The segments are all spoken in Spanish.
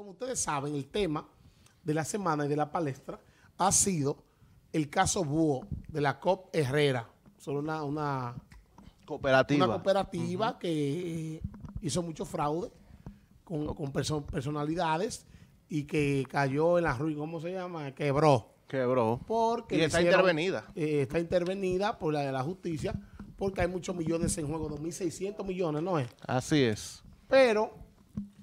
como ustedes saben, el tema de la semana y de la palestra ha sido el caso Búho de la COP Herrera. Solo una, cooperativa, cooperativa que eh, hizo mucho fraude con, con personalidades y que cayó en la ruina, ¿cómo se llama? Quebró. Quebró. y está intervenida. Eh, está intervenida por la de la justicia porque hay muchos millones en juego, 2.600 millones, ¿no es? Así es. Pero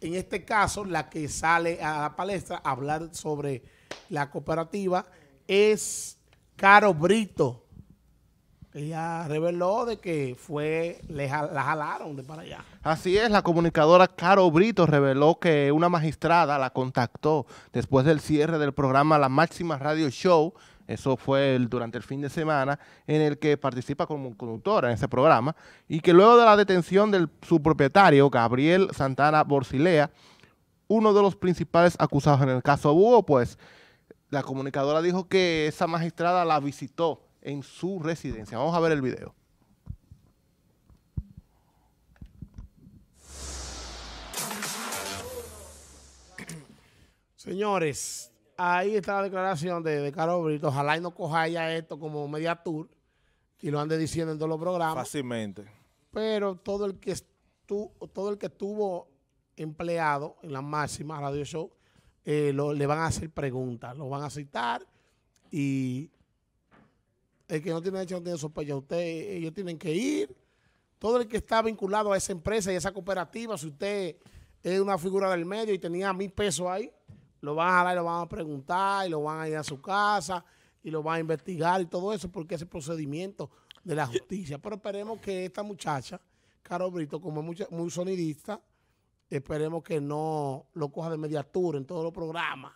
en este caso, la que sale a la palestra a hablar sobre la cooperativa es Caro Brito. Ella reveló de que fue, la jalaron de para allá. Así es, la comunicadora Caro Brito reveló que una magistrada la contactó después del cierre del programa La Máxima Radio Show eso fue durante el fin de semana en el que participa como conductora en ese programa y que luego de la detención de su propietario, Gabriel Santana Borsilea, uno de los principales acusados en el caso Búho, pues la comunicadora dijo que esa magistrada la visitó en su residencia. Vamos a ver el video. Señores, ahí está la declaración de, de Brito. Ojalá y no coja esto como media tour y lo ande diciendo en todos los programas. Fácilmente. Pero todo el que estuvo, todo el que estuvo empleado en la máxima radio show, eh, le van a hacer preguntas, lo van a citar y el que no tiene derecho no tiene sospecha. Usted, ellos tienen que ir. Todo el que está vinculado a esa empresa y a esa cooperativa, si usted es una figura del medio y tenía mil pesos ahí, lo van a jalar y lo van a preguntar y lo van a ir a su casa y lo van a investigar y todo eso porque ese procedimiento de la justicia. Pero esperemos que esta muchacha, Caro Brito, como es muy sonidista, esperemos que no lo coja de mediatura en todos los programas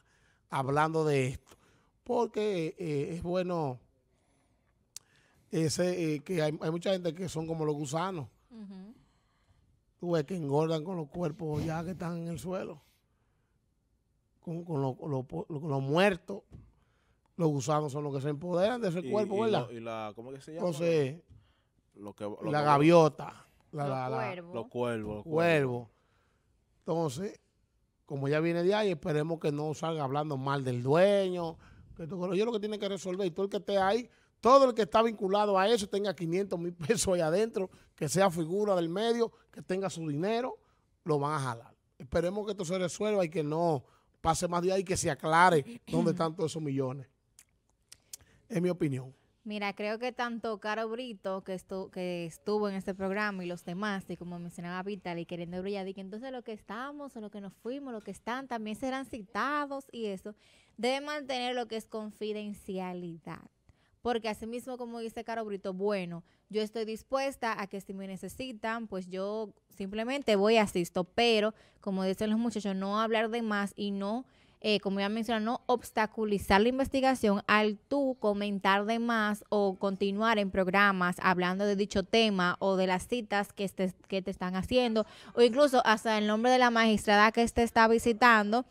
hablando de esto. Porque eh, es bueno ese, eh, que hay, mucha gente que son como los gusanos. que engordan con los cuerpos ya que están en el suelo con, con los muertos. Los gusanos son los que se empoderan de ese cuerpo, ¿verdad? la, ¿Cómo que se llama? Entonces, lo la gaviota. los, cuervos. Entonces, como ya viene de ahí, esperemos que no salga hablando mal del dueño. Que yo lo que tiene que resolver, y todo el que esté ahí, todo el que está vinculado a eso, tenga 500 mil pesos ahí adentro, que sea figura del medio, que tenga su dinero, lo van a jalar. Esperemos que esto se resuelva y que no pase más de ahí, que se aclare dónde están todos esos millones. Es mi opinión. Mira, creo que tanto Caro Brito, que, que estuvo en este programa, y los demás, y como mencionaba Vital, y queriendo brillar, y que entonces lo que estamos, o lo que nos fuimos, lo que están, también serán citados y eso, debe mantener lo que es confidencialidad porque así mismo como dice Caro Brito, bueno, yo estoy dispuesta a que si me necesitan, pues yo simplemente voy a asisto, pero como dicen los muchachos, no hablar de más y no, eh, como ya mencioné, no obstaculizar la investigación al tú comentar de más o continuar en programas hablando de dicho tema o de las citas que, que te están haciendo o incluso hasta el nombre de la magistrada que te está visitando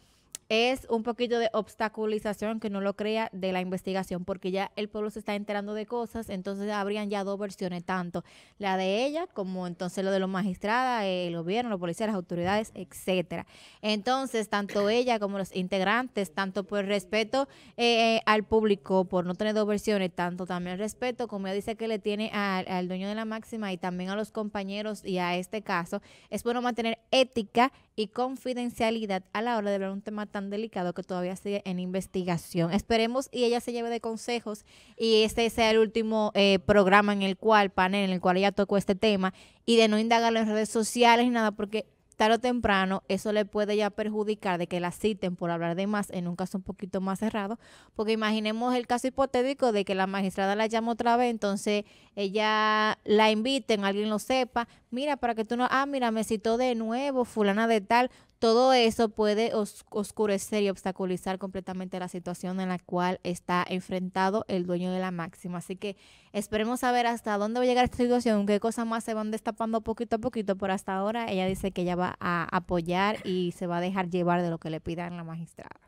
es un poquito de obstaculización, que no lo crea, de la investigación, porque ya el pueblo se está enterando de cosas, entonces habrían ya dos versiones, tanto la de ella como entonces lo de los magistrados, el gobierno, los policías, las autoridades, etcétera. Entonces, tanto ella como los integrantes, tanto por respeto eh, eh, al público, por no tener dos versiones, tanto también respeto, como ella dice que le tiene al, al dueño de la máxima y también a los compañeros y a este caso, es bueno mantener ética y confidencialidad a la hora de ver un tema tan delicado que todavía sigue en investigación. Esperemos y ella se lleve de consejos y este sea el último eh, programa en el cual, panel, en el cual ella tocó este tema y de no indagarlo en redes sociales ni nada, porque tarde o temprano eso le puede ya perjudicar de que la citen por hablar de más en un caso un poquito más cerrado, porque imaginemos el caso hipotético de que la magistrada la llama otra vez, entonces ella la inviten, alguien lo sepa, mira, para que tú no, ah, mira, me citó de nuevo fulana de tal, todo eso puede oscurecer y obstaculizar completamente la situación en la cual está enfrentado el dueño de la máxima. Así que esperemos saber hasta dónde va a llegar esta situación, qué cosas más se van destapando poquito a poquito, por hasta ahora ella dice que ella va a apoyar y se va a dejar llevar de lo que le pidan la magistrada.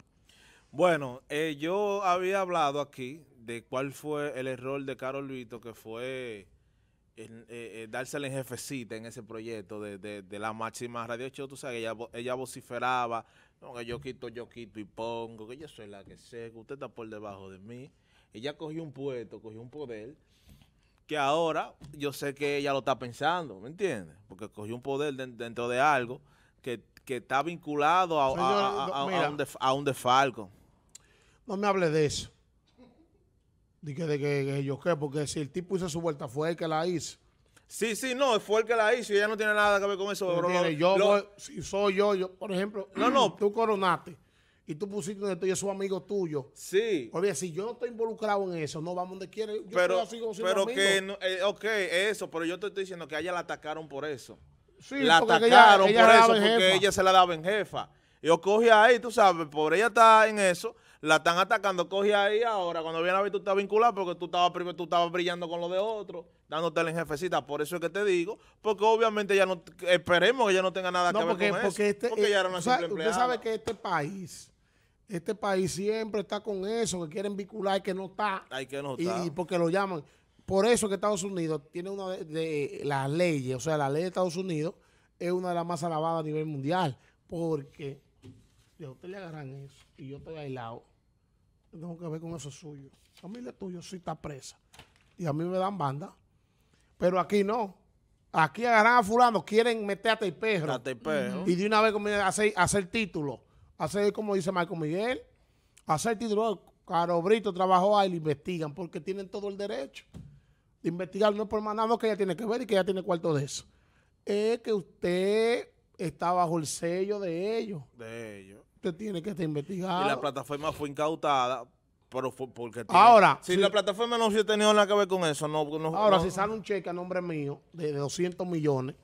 Bueno, eh, yo había hablado aquí de cuál fue el error de Carol Vito, que fue en la eh, eh, dársela en jefecita en ese proyecto de, la máxima radio tú sabes, ella, ella vociferaba, que yo quito, yo quito y pongo, que yo soy la que sé, que usted está por debajo de mí. Ella cogió un puesto, cogió un poder, que ahora yo sé que ella lo está pensando, ¿me entiendes? Porque cogió un poder dentro de algo que, está vinculado a, a, un, desfalco defalco. No me hable de eso. De que, de que, yo qué, porque si el tipo hizo su vuelta, fue el que la hizo. Sí, sí, no, fue el que la hizo y ella no tiene nada que ver con eso, yo, si soy yo, yo, por ejemplo, no, no. tú coronaste y tú pusiste donde es un amigo tuyo. Sí. Oye, si yo no estoy involucrado en eso, no vamos donde quiere. Yo pero, pero que, eh, ok, eso, pero yo te estoy diciendo que ella la atacaron por eso. Sí, la atacaron por eso, porque ella se la daba en jefa. Yo cogí ahí, tú sabes, por ella está en eso la están atacando, coge ahí ahora, cuando viene a ver tú estás vinculado porque tú estabas, tú estabas brillando con lo de otro, dándote la jefecita, por eso es que te digo, porque obviamente ya no, esperemos que ya no tenga nada que ver con porque eso, este, porque ya eh, era una simple sabe, Usted sabe que este país... Este país siempre está con eso, que quieren vincular que no está. Hay que no está. y, porque lo llaman. Por eso que Estados Unidos tiene una de, las leyes, o sea, la ley de Estados Unidos es una de las más alabadas a nivel mundial, porque de usted le agarran eso y yo estoy aislado tengo que ver con eso suyo. mí familia tuyo sí está presa. Y a mí me dan banda. Pero aquí no. Aquí agarran a fulano, quieren meter a Tepejo. A Y de una vez comienzan hacer, título. hacer como dice Marco Miguel. hacer título. Caro Brito trabajó ahí, le investigan porque tienen todo el derecho de investigar. No es por más que ella tiene que ver y que ella tiene cuarto de eso. Es que usted está bajo el sello de ellos. De ellos usted tiene que estar investigado. Y la plataforma fue incautada, pero fue porque... ahora... Si, la plataforma no hubiese tenido nada que ver con eso, no... ahora, si sale un cheque a nombre mío de 200 millones,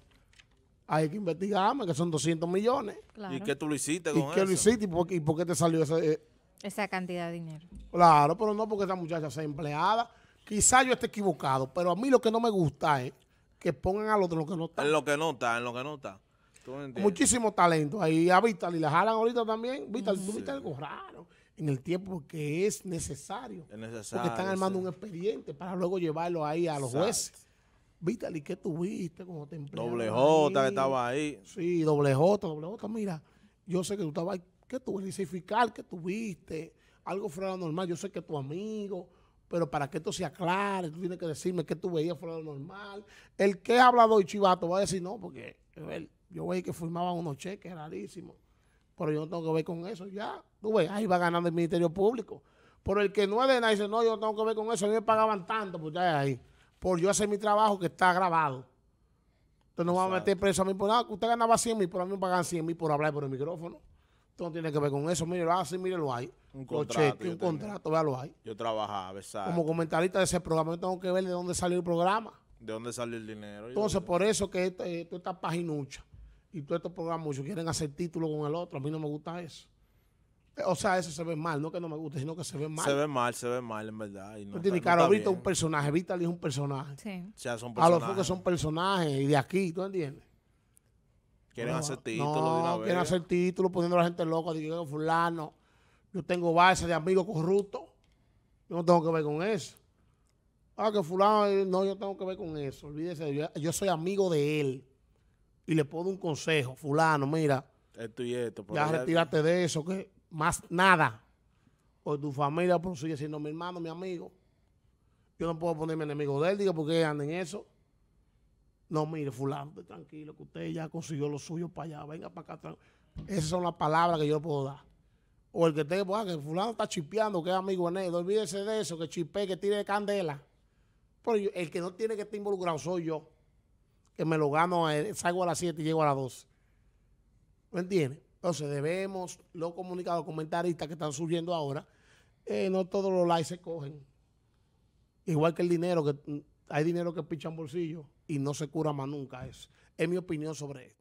hay que investigarme que son 200 millones. ¿Y qué tú lo hiciste con ¿Y qué lo hiciste? ¿Y por, qué, te salió ese...? Eh? esa cantidad de dinero? Claro, pero no porque esa muchacha sea empleada. Quizá yo esté equivocado, pero a mí lo que no me gusta es que pongan a otro de lo que no está. En lo que no está, en lo que no está. Muchísimo talento. Ahí a Vital y la jalan ahorita también. Vital, tú viste algo raro en el tiempo que es necesario. Es necesario. Porque están armando un expediente para luego llevarlo ahí a los jueces. y ¿qué tuviste como te Doble J que estaba ahí. Sí, doble J, doble J. Mira, yo sé que tú estabas ahí. ¿Qué tuviste? Fiscal, ¿qué tuviste? Algo fuera de lo normal. Yo sé que tu amigo, pero para que esto se aclare, tú tienes que decirme qué tú veías fuera de lo normal. El que ha hablado y chivato va a decir no, porque yo veía que firmaban unos cheques rarísimos, pero yo no tengo que ver con eso, ya, tú ves, ahí va ganando el Ministerio Público. por el que no es de nada dice, no, yo tengo que ver con eso, a mí me pagaban tanto, pues ya ahí, por yo hacer mi trabajo que está grabado. Entonces no va a meter preso a mí por nada, que usted ganaba 100 mil, pero a mí me pagan 100 mil por hablar por el micrófono. Entonces no tiene que ver con eso, mírelo así, mírelo ahí. Un contrato. un contrato, véalo ahí. Yo trabajaba, Como comentarista de ese programa, yo tengo que ver de dónde salió el programa. ¿De dónde sale el dinero? Entonces, por eso que este, eh, tú estás paginucha y todos estos programas muchos quieren hacer título con el otro. A mí no me gusta eso. O sea, eso se ve mal, no que no me guste, sino que se ve mal. Se ve mal, se ve mal, en verdad. Y no, tiene caro ahorita un personaje, Vitaly es un personaje. O sea, son personajes. A los que son personajes y de aquí, ¿tú entiendes? Quieren hacer títulos. no, Quieren hacer título poniendo a la gente loca, es fulano, yo tengo base de amigos corruptos. Yo no tengo que ver con eso. Ah, que fulano, eh, no, yo tengo que ver con eso, olvídese, yo, yo soy amigo de él y le puedo dar un consejo, fulano, mira, esto y esto, ya retírate de eso, que más nada. O tu familia pues, sigue siendo mi hermano, mi amigo. Yo no puedo ponerme enemigo de él, digo, porque andan en eso. No, mire, fulano, tranquilo, que usted ya consiguió lo suyo para allá, venga para acá. Esas son las palabras que yo puedo dar. O el que tenga, pues, ah, que fulano está chipeando, que es amigo en él, olvídese de eso, que chipe, que tire candela. Pero el que no tiene que estar involucrado soy yo, que me lo gano, eh, salgo a las 7 y llego a las 12. ¿Me entiendes? Entonces debemos, los comunicados, comentaristas que están surgiendo ahora, eh, no todos los likes se cogen. Igual que el dinero, que mm, hay dinero que pichan bolsillo y no se cura más nunca eso. Es mi opinión sobre esto.